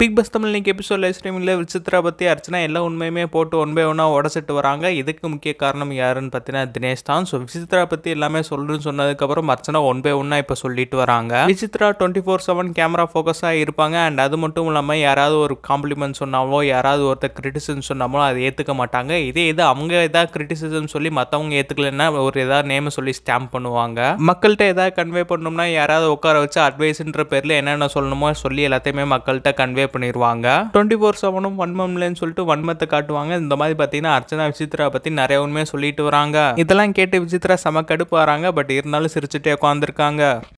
big bus Tamil இன்னைக்கு episode ஸ்ட்ரீமிங்கில் Vichitra பற்றி அர்ச்சனா எல்லா உண்மையுமே போட்டு ஒன் பை ஒன்னாக உடச்சிட்டு வராங்க இதுக்கு முக்கிய காரணம் யாருன்னு பார்த்தீங்கன்னா தினேஷ் தான் ஸோ விசித்ரா பற்றி எல்லாமே சொல்லுன்னு சொன்னதுக்கப்புறம் அர்ச்சனா ஒன் பை ஒன்னாக இப்போ சொல்லிட்டு வராங்க Vichitra twenty four seven camera ஃபோக்கஸாக இருப்பாங்க அண்ட் அது மட்டும் இல்லாமல் யாராவது ஒரு காம்ப்ளிமெண்ட் சொன்னாலோ யாராவது ஒருத்தர் கிரிட்டிசிசம் சொன்னாலும் அதை ஏற்றுக்க மாட்டாங்க இதே இது அவங்க எதாவது கிரிட்டிசிசம் சொல்லி மற்றவங்க ஏற்றுக்கலன்னா ஒரு ஏதாவது நேம் சொல்லி ஸ்டாம்ப் பண்ணுவாங்க மக்கள்கிட்ட ஏதாவது கன்வே பண்ணணும்னா யாராவது உட்கார வச்சு அட்வைஸ்ன்ற பேரில் என்னென்ன சொல்லணுமோ சொல்லி எல்லாத்தையுமே மக்கள்கிட்ட கன்வே டிஸ்பிளே பண்ணிடுவாங்க டுவெண்ட்டி ஃபோர் செவனும் ஒன் வன்மம்லன்னு சொல்லிட்டு வன்மத்தை காட்டுவாங்க இந்த மாதிரி பார்த்தீங்கன்னா அர்ச்சனா விசித்ரா பற்றி நிறைய உண்மையை சொல்லிட்டு வராங்க இதெல்லாம் கேட்டு விசித்ரா செம கடுப்பு வராங்க பட் இருந்தாலும் சிரிச்சுட்டே உட்காந்துருக்காங்க